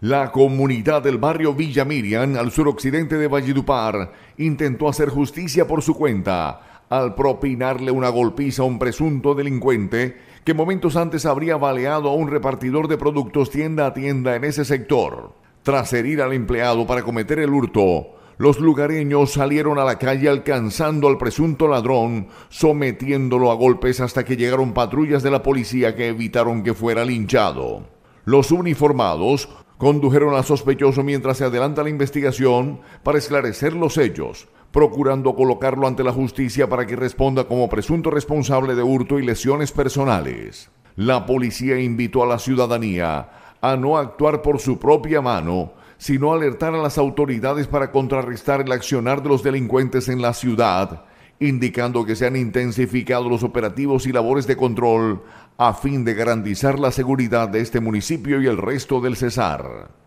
La comunidad del barrio Villa Miriam, al suroccidente de Valledupar, intentó hacer justicia por su cuenta al propinarle una golpiza a un presunto delincuente que momentos antes habría baleado a un repartidor de productos tienda a tienda en ese sector. Tras herir al empleado para cometer el hurto, los lugareños salieron a la calle alcanzando al presunto ladrón, sometiéndolo a golpes hasta que llegaron patrullas de la policía que evitaron que fuera linchado. Los uniformados condujeron al sospechoso mientras se adelanta la investigación para esclarecer los hechos, procurando colocarlo ante la justicia para que responda como presunto responsable de hurto y lesiones personales. La policía invitó a la ciudadanía a no actuar por su propia mano sino alertar a las autoridades para contrarrestar el accionar de los delincuentes en la ciudad, indicando que se han intensificado los operativos y labores de control a fin de garantizar la seguridad de este municipio y el resto del Cesar.